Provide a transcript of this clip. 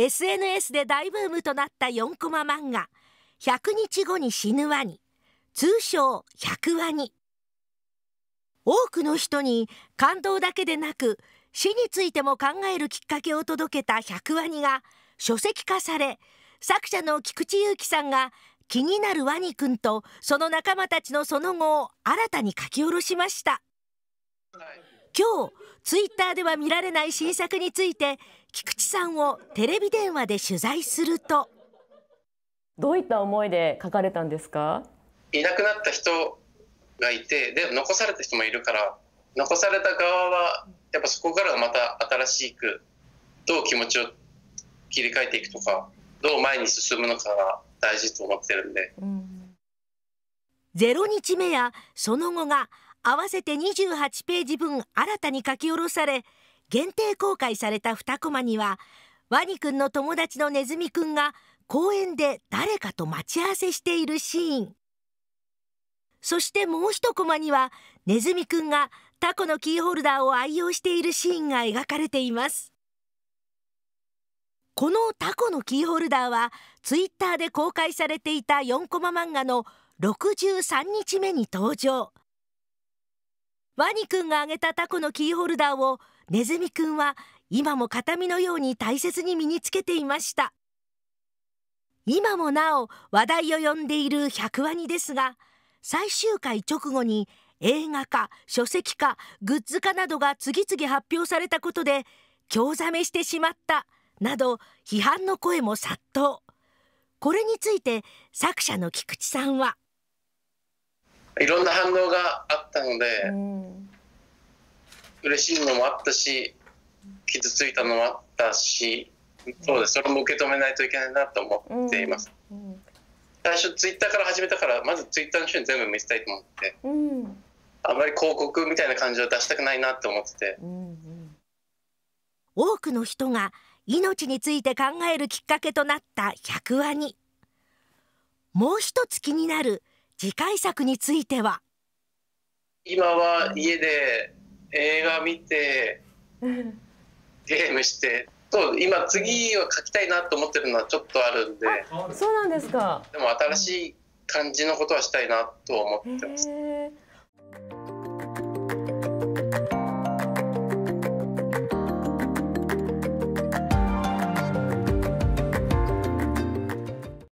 SNS で大ブームとなった4コマ漫画「100日後に死ぬワニ」通称「百ワニ」多くの人に感動だけでなく死についても考えるきっかけを届けた「100ワニ」が書籍化され作者の菊池祐希さんが気になるワニくんとその仲間たちのその後を新たに書き下ろしました今日ツイッターでは見られない新作について菊池さんをテレビ電話で取材するとどういった思いで書かれたんですかいなくなった人がいてで残された人もいるから残された側はやっぱそこからまた新しくどう気持ちを切り替えていくとかどう前に進むのかが大事と思ってるんで、ゼロ日目やその後が合わせて28ページ分新たに書き下ろされ限定公開された2コマにはワニくんの友達のネズミくんが公園で誰かと待ち合わせしているシーンそしてもう1コマにはネズミくんがタコのキーホルダーを愛用しているシーンが描かれていますこのタコのキーホルダーはツイッターで公開されていた4コマ漫画の63日目に登場ワニくんが挙げたタコのキーホルダーをネズミくんは今も形見のように大切に身につけていました今もなお話題を呼んでいる百ワにですが最終回直後に映画化書籍化グッズ化などが次々発表されたことで興ざめしてしまったなど批判の声も殺到これについて作者の菊池さんはいろんな反応があったので、うん嬉しいのもあったし傷ついたのもあったしそうですそれも受け止めないといけないなと思っています、うんうん、最初ツイッターから始めたからまずツイッターの人に全部見せたいと思って、うん、あまり広告みたいな感じを出したくないなって思ってて、うんうん、多くの人が命について考えるきっかけとなった百話にもう一つ気になる次回作については今は家で映画見てゲームしてと今次は書きたいなと思ってるのはちょっとあるんでそうなんですかでも新しい感じのことはしたいなと思ってます。